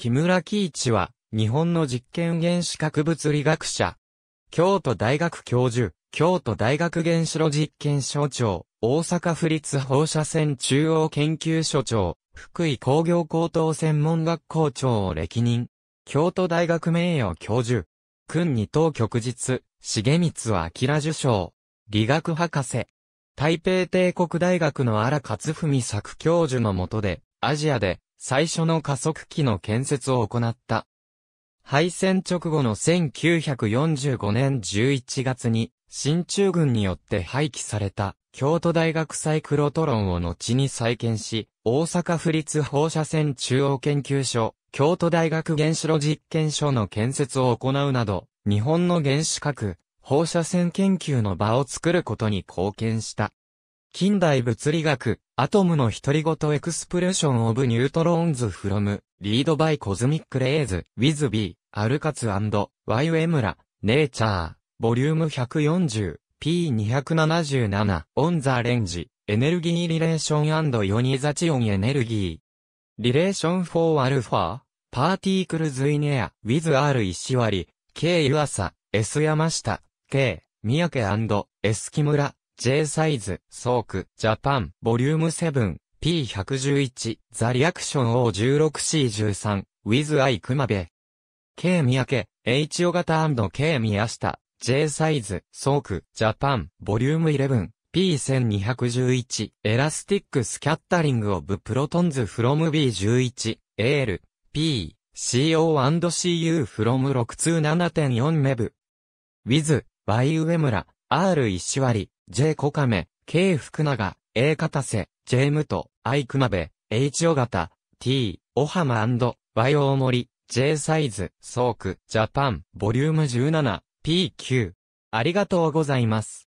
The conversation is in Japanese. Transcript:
木村喜一は、日本の実験原子核物理学者、京都大学教授、京都大学原子炉実験所長、大阪府立放射線中央研究所長、福井工業高等専門学校長を歴任、京都大学名誉教授、訓二等局実、重光明受賞、理学博士、台北帝国大学の荒勝文作教授のもとで、アジアで最初の加速器の建設を行った。敗戦直後の1945年11月に、新中軍によって廃棄された、京都大学サイクロトロンを後に再建し、大阪府立放射線中央研究所、京都大学原子炉実験所の建設を行うなど、日本の原子核、放射線研究の場を作ることに貢献した。近代物理学、アトムの独り言エクスプレッションオブニュートローンズフロム、リードバイコズミックレイズ、ウィズビー、アルカツワイウエムラ、ネイチャー、ボリューム140、P277、オンザレンジ、エネルギーリレーションヨニザチオンエネルギー。リレーションフォーアルファ、パーティークルズイネア、ウィズ R 石割、K 湯浅、S 山下、K、三宅 S。スキムラ、J サイズ、ソーク、ジャパン、ボリューム7、P111、ザリアクション O16C13、with I 熊部。K 三宅、H O. 型 &K 宮下、J サイズ、ソーク、ジャパン、ボリューム11、P1211、エラスティックスキャッタリングオブプロトンズフロム B11、AL、P、CO&CU from 627.4 MEV。with、Y 上村、R 石割、J コカメ、K 福永、A 片瀬、J ムト、I 熊部、H 尾形、T、オハマ &Y 大森、J サイズ、ソーク、ジャパン、ボリューム17、p q ありがとうございます。